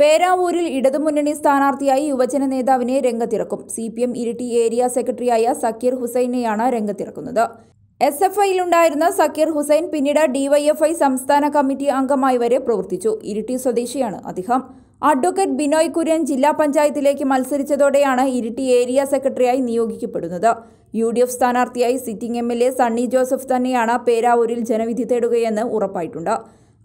പേരാവൂരിൽ ഇടതുമുന്നണി സ്ഥാനാർത്ഥിയായി യുവജന നേതാവിനെ രംഗത്തിറക്കും C P M Iritty area സെക്രട്ടറിയായ സക്കീർ ഹുസൈനെയാണ് രംഗത്തിറക്കുന്നത് എസ് എഫ് ഐയിലുണ്ടായിരുന്ന സക്കീർ ഹുസൈൻ പിന്നീട് ഡിവൈഎഫ്ഐ സംസ്ഥാന കമ്മിറ്റി അംഗമായി വരെ പ്രവർത്തിച്ചു ഇരിട്ടി സ്വദേശിയാണ് അദ്ദേഹം അഡ്വക്കേറ്റ് ബിനോയ് കുര്യൻ ജില്ലാ പഞ്ചായത്തിലേക്ക് മത്സരിച്ചതോടെയാണ് ഇരിട്ടി ഏരിയ സെക്രട്ടറിയായി നിയോഗിക്കപ്പെടുന്നത് യു ഡി എഫ് സ്ഥാനാർത്ഥിയായി sitting M L A Sunny Joseph തന്നെയാണ് പേരാവൂരിൽ ജനവിധി തേടുകയെന്ന് ഉറപ്പായിട്ടുണ്ട്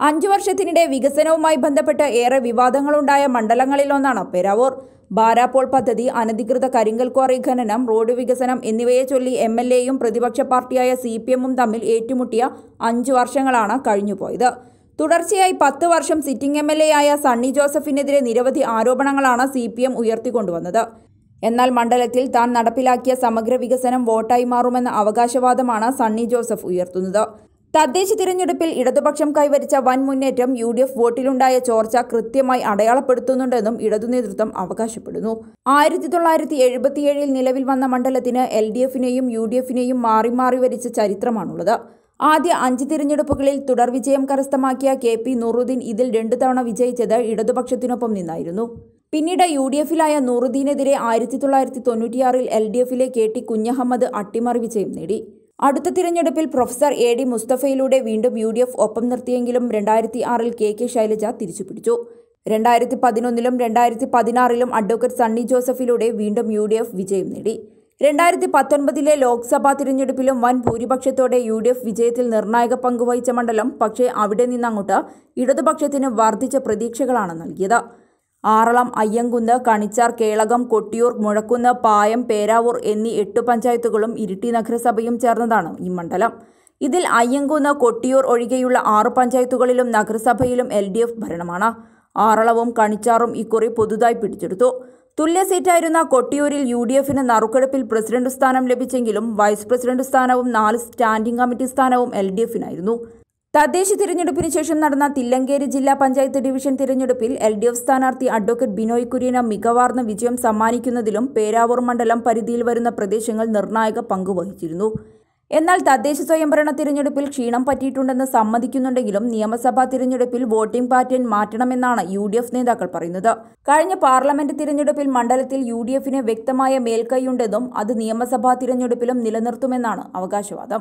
അഞ്ചു വർഷത്തിനിടെ വികസനവുമായി ബന്ധപ്പെട്ട് ഏറെ വിവാദങ്ങളുണ്ടായ മണ്ഡലങ്ങളിലൊന്നാണ് പെരാവൂർ ബാരാപ്പോൾ പദ്ധതി അനധികൃത കരിങ്കൽ ക്വാറി ഖനനം റോഡ് വികസനം എന്നിവയെ ചൊല്ലി എം എൽ എയും പ്രതിപക്ഷ പാർട്ടിയായ സി പി എമ്മും തമ്മിൽ ഏറ്റുമുട്ടിയ അഞ്ചു വർഷങ്ങളാണ് കഴിഞ്ഞുപോയത് തുടർച്ചയായി പത്ത് വർഷം സിറ്റിംഗ് എം എൽ എ ആയ സണ്ണി ജോസഫിനെതിരെ നിരവധി ആരോപണങ്ങളാണ് സി പി എം ഉയർത്തിക്കൊണ്ടുവന്നത് എന്നാൽ മണ്ഡലത്തിൽ താൻ നടപ്പിലാക്കിയ സമഗ്ര വികസനം വോട്ടായി മാറുമെന്ന അവകാശവാദമാണ് സണ്ണി ജോസഫ് ഉയർത്തുന്നത് തദ്ദേശ തിരഞ്ഞെടുപ്പിൽ ഇടതുപക്ഷം കൈവരിച്ച വൻ മുന്നേറ്റം യു ഡി എഫ് വോട്ടിലുണ്ടായ ചോർച്ച കൃത്യമായി അടയാളപ്പെടുത്തുന്നുണ്ടെന്നും ഇടതു നേതൃത്വം അവകാശപ്പെടുന്നു ആയിരത്തി തൊള്ളായിരത്തി എഴുപത്തിയേഴിൽ നിലവിൽ വന്ന മണ്ഡലത്തിന് എൽ ഡി എഫിനെയും യു ഡി എഫിനെയും മാറി മാറി വരിച്ച ചരിത്രമാണുള്ളത് ആദ്യ അഞ്ച് തിരഞ്ഞെടുപ്പുകളിൽ തുടർ വിജയം കരസ്ഥമാക്കിയ കെ പി നൂറുദ്ദീൻ ഇതിൽ രണ്ടു തവണ വിജയിച്ചത് ഇടതുപക്ഷത്തിനൊപ്പം നിന്നായിരുന്നു പിന്നീട് യു ഡി എഫിലായ നൂറുദ്ദീനെതിരെ ആയിരത്തി തൊള്ളായിരത്തി തൊണ്ണൂറ്റിയാറിൽ എൽ ഡി എഫിലെ കെ ടി കുഞ്ഞഹമ്മദ് അട്ടിമറി വിജയം നേടി അടുത്ത തിരഞ്ഞെടുപ്പിൽ പ്രൊഫസർ എ ഡി മുസ്തഫയിലൂടെ വീണ്ടും യു ഡി എഫ് ഒപ്പം നിർത്തിയെങ്കിലും രണ്ടായിരത്തി ആറിൽ കെ കെ ശൈലജ പിടിച്ചു രണ്ടായിരത്തി പതിനൊന്നിലും രണ്ടായിരത്തി പതിനാറിലും അഡ്വക്കേറ്റ് സണ്ണി ജോസഫിലൂടെ വീണ്ടും യു ഡി എഫ് വിജയം നേടി രണ്ടായിരത്തി പത്തൊൻപതിലെ ലോക്സഭാ തിരഞ്ഞെടുപ്പിലും വൻ ഭൂരിപക്ഷത്തോടെ യു ഡി എഫ് വിജയത്തിൽ നിർണായക പങ്കുവഹിച്ച മണ്ഡലം പക്ഷേ അവിടെ നിന്നങ്ങോട്ട് ഇടതുപക്ഷത്തിന് വർദ്ധിച്ച പ്രതീക്ഷകളാണ് നൽകിയത് ആറളം അയ്യങ്കുന്ന് കണിച്ചാർ കേളകം കൊട്ടിയൂർ മുഴക്കുന്ന് പായം പേരാവൂർ എന്നീ എട്ട് പഞ്ചായത്തുകളും ഇരിട്ടി നഗരസഭയും ചേർന്നതാണ് ഈ മണ്ഡലം ഇതിൽ അയ്യങ്കുന്ന് കൊട്ടിയൂർ ഒഴികെയുള്ള ആറ് പഞ്ചായത്തുകളിലും നഗരസഭയിലും എൽ ഡി എഫ് ഭരണമാണ് ആറളവും കണിച്ചാറും ഇക്കുറി പുതുതായി പിടിച്ചെടുത്തു തുല്യ സീറ്റായിരുന്ന കൊട്ടിയൂരിൽ യു ഡി എഫിന് നറുക്കെടുപ്പിൽ പ്രസിഡന്റ് സ്ഥാനം ലഭിച്ചെങ്കിലും വൈസ് പ്രസിഡന്റ് സ്ഥാനവും നാല് സ്റ്റാൻഡിംഗ് കമ്മിറ്റി സ്ഥാനവും എൽ ഡി എഫിനായിരുന്നു തദ്ദേശ തിരഞ്ഞെടുപ്പിന് ശേഷം നടന്ന തില്ലങ്കേരി ജില്ലാ പഞ്ചായത്ത് ഡിവിഷൻ തിരഞ്ഞെടുപ്പിൽ എൽ ഡി എഫ് സ്ഥാനാർത്ഥി അഡ്വക്കേറ്റ് ബിനോയ് കുര്യന മികവാർന്ന വിജയം സമ്മാനിക്കുന്നതിലും പേരാവൂർ മണ്ഡലം പരിധിയിൽ വരുന്ന പ്രദേശങ്ങൾ നിർണായക പങ്കുവഹിച്ചിരുന്നു എന്നാൽ തദ്ദേശ സ്വയംഭരണ തിരഞ്ഞെടുപ്പിൽ ക്ഷീണം പറ്റിയിട്ടുണ്ടെന്ന് സമ്മതിക്കുന്നുണ്ടെങ്കിലും നിയമസഭാ തിരഞ്ഞെടുപ്പിൽ വോട്ടിംഗ് പാറ്റേൺ മാറ്റണമെന്നാണ് യു ഡി എഫ് നേതാക്കൾ പറയുന്നത് കഴിഞ്ഞ പാർലമെന്റ് തിരഞ്ഞെടുപ്പിൽ മണ്ഡലത്തിൽ യു ഡി എഫിന് വ്യക്തമായ മേൽക്കൈയുണ്ടെന്നും അത് നിയമസഭാ തിരഞ്ഞെടുപ്പിലും നിലനിർത്തുമെന്നാണ് അവകാശവാദം